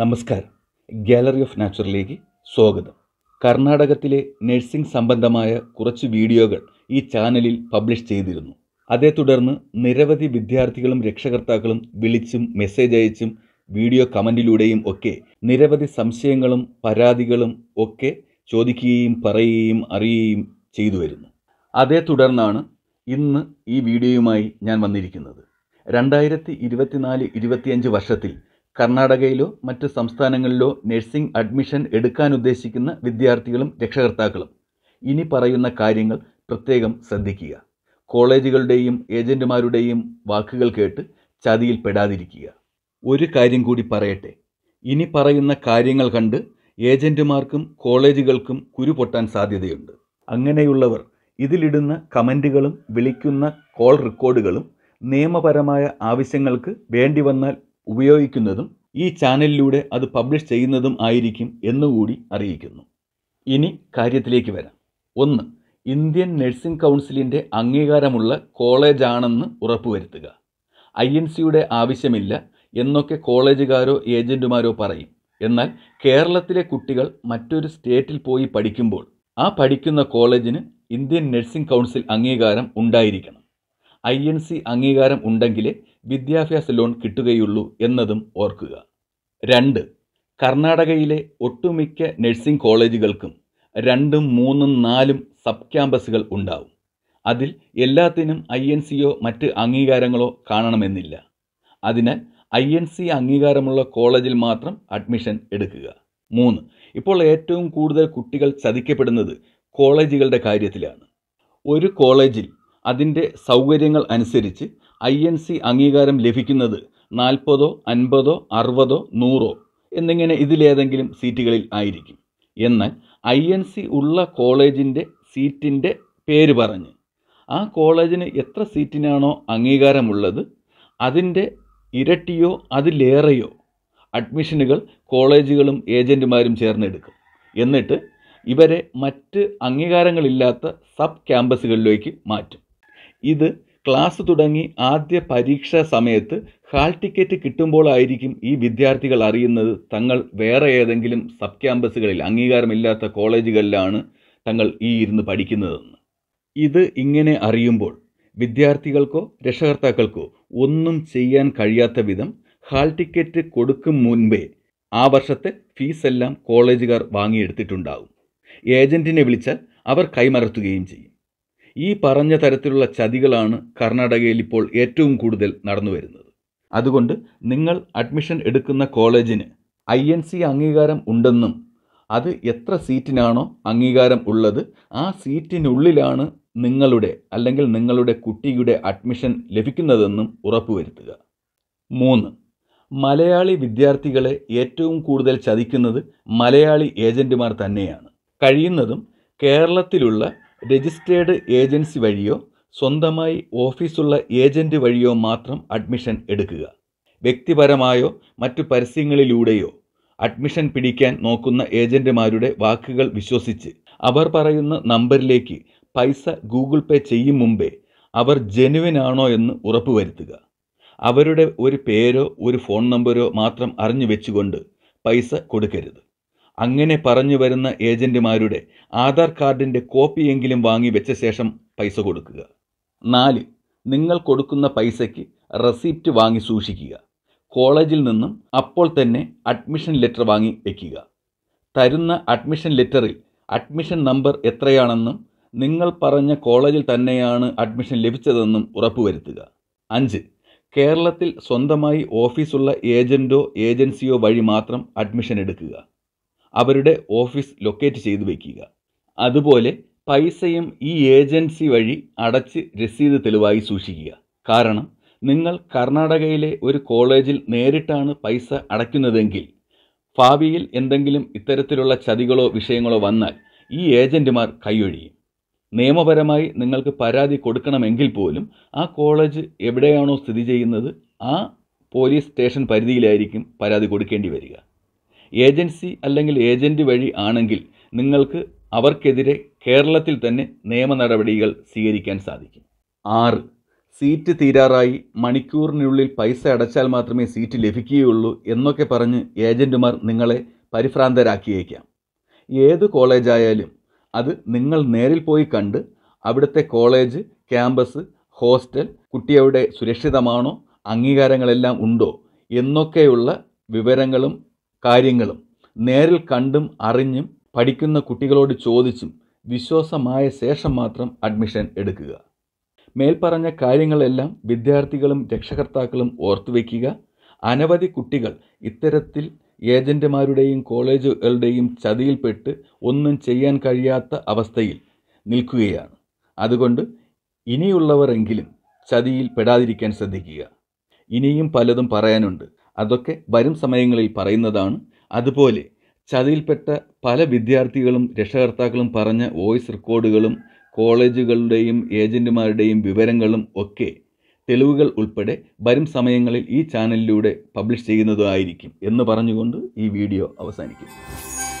നമസ്കാരം gallery of നാച്ചുറലിലേക്ക് സ്വാഗതം കർണാടകത്തിലെ നഴ്സിംഗ് സംബന്ധമായ കുറച്ച് വീഡിയോകൾ ഈ ചാനലിൽ പബ്ലിഷ് ചെയ്തിരുന്നു അതേ തുടർന്ന് നിരവധി വിദ്യാർത്ഥികളും രക്ഷകർത്താക്കളും വിളിച്ചും മെസ്സേജ് അയച്ചും വീഡിയോ കമൻറ്റിലൂടെയും ഒക്കെ നിരവധി സംശയങ്ങളും പരാതികളും ഒക്കെ ചോദിക്കുകയും പറയുകയും അറിയുകയും ചെയ്തു വരുന്നു അതേ തുടർന്നാണ് ഇന്ന് ഈ വീഡിയോയുമായി ഞാൻ വന്നിരിക്കുന്നത് രണ്ടായിരത്തി ഇരുപത്തിനാല് ഇരുപത്തിയഞ്ച് വർഷത്തിൽ കർണാടകയിലോ മറ്റ് സംസ്ഥാനങ്ങളിലോ നഴ്സിംഗ് അഡ്മിഷൻ എടുക്കാൻ ഉദ്ദേശിക്കുന്ന വിദ്യാർത്ഥികളും രക്ഷകർത്താക്കളും ഇനി പറയുന്ന കാര്യങ്ങൾ പ്രത്യേകം ശ്രദ്ധിക്കുക കോളേജുകളുടെയും ഏജൻറ്റുമാരുടെയും വാക്കുകൾ കേട്ട് ചതിയിൽ പെടാതിരിക്കുക ഒരു കാര്യം കൂടി പറയട്ടെ ഇനി പറയുന്ന കാര്യങ്ങൾ കണ്ട് ഏജൻറ്റുമാർക്കും കോളേജുകൾക്കും കുരുപൊട്ടാൻ സാധ്യതയുണ്ട് അങ്ങനെയുള്ളവർ ഇതിലിടുന്ന കമൻറ്റുകളും വിളിക്കുന്ന കോൾ റെക്കോർഡുകളും നിയമപരമായ ആവശ്യങ്ങൾക്ക് വേണ്ടി വന്നാൽ ഉപയോഗിക്കുന്നതും ഈ ചാനലിലൂടെ അത് പബ്ലിഷ് ചെയ്യുന്നതും ആയിരിക്കും എന്നുകൂടി അറിയിക്കുന്നു ഇനി കാര്യത്തിലേക്ക് വരാം ഒന്ന് ഇന്ത്യൻ നഴ്സിംഗ് കൗൺസിലിൻ്റെ അംഗീകാരമുള്ള കോളേജാണെന്ന് ഉറപ്പുവരുത്തുക ഐ എൻ സിയുടെ ആവശ്യമില്ല എന്നൊക്കെ കോളേജുകാരോ ഏജൻറ്റുമാരോ പറയും എന്നാൽ കേരളത്തിലെ കുട്ടികൾ മറ്റൊരു സ്റ്റേറ്റിൽ പോയി പഠിക്കുമ്പോൾ ആ പഠിക്കുന്ന കോളേജിന് ഇന്ത്യൻ നഴ്സിംഗ് കൗൺസിൽ അംഗീകാരം ഉണ്ടായിരിക്കണം ഐ എൻ സി അംഗീകാരം ഉണ്ടെങ്കിലേ വിദ്യാഭ്യാസ ലോൺ കിട്ടുകയുള്ളൂ എന്നതും ഓർക്കുക രണ്ട് കർണാടകയിലെ ഒട്ടുമിക്ക നഴ്സിംഗ് കോളേജുകൾക്കും രണ്ടും മൂന്നും നാലും സബ് ക്യാമ്പസുകൾ ഉണ്ടാവും അതിൽ എല്ലാത്തിനും ഐ എൻ സിയോ മറ്റ് അംഗീകാരങ്ങളോ കാണണമെന്നില്ല അതിനാൽ ഐ എൻ സി അംഗീകാരമുള്ള കോളേജിൽ മാത്രം അഡ്മിഷൻ എടുക്കുക മൂന്ന് ഇപ്പോൾ ഏറ്റവും കൂടുതൽ കുട്ടികൾ ചതിക്കപ്പെടുന്നത് കോളേജുകളുടെ കാര്യത്തിലാണ് ഒരു കോളേജിൽ അതിൻ്റെ സൗകര്യങ്ങൾ അനുസരിച്ച് ഐ എൻ സി അംഗീകാരം ലഭിക്കുന്നത് നാൽപ്പതോ അൻപതോ അറുപതോ നൂറോ എന്നിങ്ങനെ ഇതിലേതെങ്കിലും സീറ്റുകളിൽ ആയിരിക്കും എന്നാൽ ഐ എൻ സി ഉള്ള കോളേജിൻ്റെ സീറ്റിൻ്റെ പേര് പറഞ്ഞ് ആ കോളേജിന് എത്ര സീറ്റിനാണോ അംഗീകാരമുള്ളത് അതിൻ്റെ ഇരട്ടിയോ അതിലേറെയോ അഡ്മിഷനുകൾ കോളേജുകളും ഏജൻറ്റുമാരും ചേർന്നെടുക്കും എന്നിട്ട് ഇവരെ മറ്റ് അംഗീകാരങ്ങളില്ലാത്ത സബ് ക്യാമ്പസുകളിലേക്ക് മാറ്റും ഇത് ക്ലാസ് തുടങ്ങി ആദ്യ പരീക്ഷാ സമയത്ത് ഹാൾ ടിക്കറ്റ് കിട്ടുമ്പോഴായിരിക്കും ഈ വിദ്യാർത്ഥികൾ അറിയുന്നത് തങ്ങൾ വേറെ ഏതെങ്കിലും സബ് ക്യാമ്പസുകളിൽ അംഗീകാരമില്ലാത്ത കോളേജുകളിലാണ് തങ്ങൾ ഈ ഇരുന്ന് പഠിക്കുന്നതെന്ന് ഇത് ഇങ്ങനെ അറിയുമ്പോൾ വിദ്യാർത്ഥികൾക്കോ രക്ഷകർത്താക്കൾക്കോ ഒന്നും ചെയ്യാൻ കഴിയാത്ത വിധം ഹാൾ ടിക്കറ്റ് കൊടുക്കും മുൻപേ ആ വർഷത്തെ ഫീസെല്ലാം കോളേജുകാർ വാങ്ങിയെടുത്തിട്ടുണ്ടാകും ഏജൻറ്റിനെ വിളിച്ചാൽ അവർ കൈമറത്തുകയും ചെയ്യും ഈ പറഞ്ഞ തരത്തിലുള്ള ചതികളാണ് കർണാടകയിൽ ഇപ്പോൾ ഏറ്റവും കൂടുതൽ നടന്നു വരുന്നത് അതുകൊണ്ട് നിങ്ങൾ അഡ്മിഷൻ എടുക്കുന്ന കോളേജിന് ഐ എൻ സി അംഗീകാരം ഉണ്ടെന്നും അത് എത്ര സീറ്റിനാണോ അംഗീകാരം ഉള്ളത് ആ സീറ്റിനുള്ളിലാണ് നിങ്ങളുടെ അല്ലെങ്കിൽ നിങ്ങളുടെ കുട്ടിയുടെ അഡ്മിഷൻ ലഭിക്കുന്നതെന്നും ഉറപ്പുവരുത്തുക മൂന്ന് മലയാളി വിദ്യാർത്ഥികളെ ഏറ്റവും കൂടുതൽ ചതിക്കുന്നത് മലയാളി ഏജൻറ്റുമാർ തന്നെയാണ് കഴിയുന്നതും കേരളത്തിലുള്ള രജിസ്ട്രേഡ് ഏജൻസി വഴിയോ സ്വന്തമായി ഓഫീസുള്ള ഏജൻറ്റ് വഴിയോ മാത്രം അഡ്മിഷൻ എടുക്കുക വ്യക്തിപരമായോ മറ്റു പരസ്യങ്ങളിലൂടെയോ അഡ്മിഷൻ പിടിക്കാൻ നോക്കുന്ന ഏജൻറ്റുമാരുടെ വാക്കുകൾ വിശ്വസിച്ച് അവർ പറയുന്ന നമ്പറിലേക്ക് പൈസ ഗൂഗിൾ പേ ചെയ്യും മുമ്പേ അവർ ജെനുവിൻ ആണോ എന്ന് ഉറപ്പുവരുത്തുക അവരുടെ ഒരു പേരോ ഒരു ഫോൺ നമ്പരോ മാത്രം അറിഞ്ഞു വെച്ചുകൊണ്ട് പൈസ കൊടുക്കരുത് അങ്ങനെ പറഞ്ഞു വരുന്ന ഏജൻറ്റുമാരുടെ ആധാർ കാർഡിൻ്റെ കോപ്പിയെങ്കിലും വാങ്ങി വെച്ച ശേഷം പൈസ കൊടുക്കുക നാല് നിങ്ങൾ കൊടുക്കുന്ന പൈസയ്ക്ക് റെസിപ്റ്റ് വാങ്ങി സൂക്ഷിക്കുക കോളേജിൽ നിന്നും അപ്പോൾ തന്നെ അഡ്മിഷൻ ലെറ്റർ വാങ്ങി വയ്ക്കുക തരുന്ന അഡ്മിഷൻ ലെറ്ററിൽ അഡ്മിഷൻ നമ്പർ എത്രയാണെന്നും നിങ്ങൾ പറഞ്ഞ കോളേജിൽ തന്നെയാണ് അഡ്മിഷൻ ലഭിച്ചതെന്നും ഉറപ്പുവരുത്തുക അഞ്ച് കേരളത്തിൽ സ്വന്തമായി ഓഫീസുള്ള ഏജൻറ്റോ ഏജൻസിയോ വഴി മാത്രം അഡ്മിഷൻ എടുക്കുക അവരുടെ ഓഫീസ് ലൊക്കേറ്റ് ചെയ്തു വയ്ക്കുക അതുപോലെ പൈസയും ഈ ഏജൻസി വഴി അടച്ച് രസീത് തെളിവായി സൂക്ഷിക്കുക കാരണം നിങ്ങൾ കർണാടകയിലെ ഒരു കോളേജിൽ നേരിട്ടാണ് പൈസ അടയ്ക്കുന്നതെങ്കിൽ ഭാവിയിൽ എന്തെങ്കിലും ഇത്തരത്തിലുള്ള ചതികളോ വിഷയങ്ങളോ വന്നാൽ ഈ ഏജൻറ്റുമാർ കൈയൊഴിയും നിയമപരമായി നിങ്ങൾക്ക് പരാതി കൊടുക്കണമെങ്കിൽ പോലും ആ കോളേജ് എവിടെയാണോ സ്ഥിതി ചെയ്യുന്നത് ആ പോലീസ് സ്റ്റേഷൻ പരിധിയിലായിരിക്കും പരാതി കൊടുക്കേണ്ടി വരിക ഏജൻസി അല്ലെങ്കിൽ ഏജൻറ് വഴി ആണെങ്കിൽ നിങ്ങൾക്ക് അവർക്കെതിരെ കേരളത്തിൽ തന്നെ നിയമ നടപടികൾ സ്വീകരിക്കാൻ സാധിക്കും ആറ് സീറ്റ് തീരാറായി മണിക്കൂറിനുള്ളിൽ പൈസ അടച്ചാൽ മാത്രമേ സീറ്റ് ലഭിക്കുകയുള്ളൂ എന്നൊക്കെ പറഞ്ഞ് ഏജൻറ്റുമാർ നിങ്ങളെ പരിഭ്രാന്തരാക്കിയേക്കാം ഏത് കോളേജായാലും അത് നിങ്ങൾ നേരിൽ പോയി കണ്ട് അവിടുത്തെ കോളേജ് ക്യാമ്പസ് ഹോസ്റ്റൽ കുട്ടിയവിടെ സുരക്ഷിതമാണോ അംഗീകാരങ്ങളെല്ലാം ഉണ്ടോ എന്നൊക്കെയുള്ള വിവരങ്ങളും കാര്യങ്ങളും നേരിൽ കണ്ടും അറിഞ്ഞും പഠിക്കുന്ന കുട്ടികളോട് ചോദിച്ചും വിശ്വാസമായ ശേഷം മാത്രം അഡ്മിഷൻ എടുക്കുക മേൽപ്പറഞ്ഞ കാര്യങ്ങളെല്ലാം വിദ്യാർത്ഥികളും രക്ഷകർത്താക്കളും ഓർത്തുവെക്കുക അനവധി കുട്ടികൾ ഇത്തരത്തിൽ ഏജൻറ്റുമാരുടെയും കോളേജുകളുടെയും ചതിയിൽപ്പെട്ട് ഒന്നും ചെയ്യാൻ കഴിയാത്ത അവസ്ഥയിൽ നിൽക്കുകയാണ് അതുകൊണ്ട് ഇനിയുള്ളവരെങ്കിലും ചതിയിൽ പെടാതിരിക്കാൻ ശ്രദ്ധിക്കുക ഇനിയും പലതും പറയാനുണ്ട് അതൊക്കെ വരും സമയങ്ങളിൽ പറയുന്നതാണ് അതുപോലെ ചതിയിൽപ്പെട്ട പല വിദ്യാർത്ഥികളും രക്ഷകർത്താക്കളും പറഞ്ഞ വോയിസ് റെക്കോർഡുകളും കോളേജുകളുടെയും ഏജൻറ്റുമാരുടെയും വിവരങ്ങളും ഒക്കെ തെളിവുകൾ ഉൾപ്പെടെ വരും സമയങ്ങളിൽ ഈ ചാനലിലൂടെ പബ്ലിഷ് ചെയ്യുന്നതായിരിക്കും എന്ന് പറഞ്ഞുകൊണ്ട് ഈ വീഡിയോ അവസാനിക്കും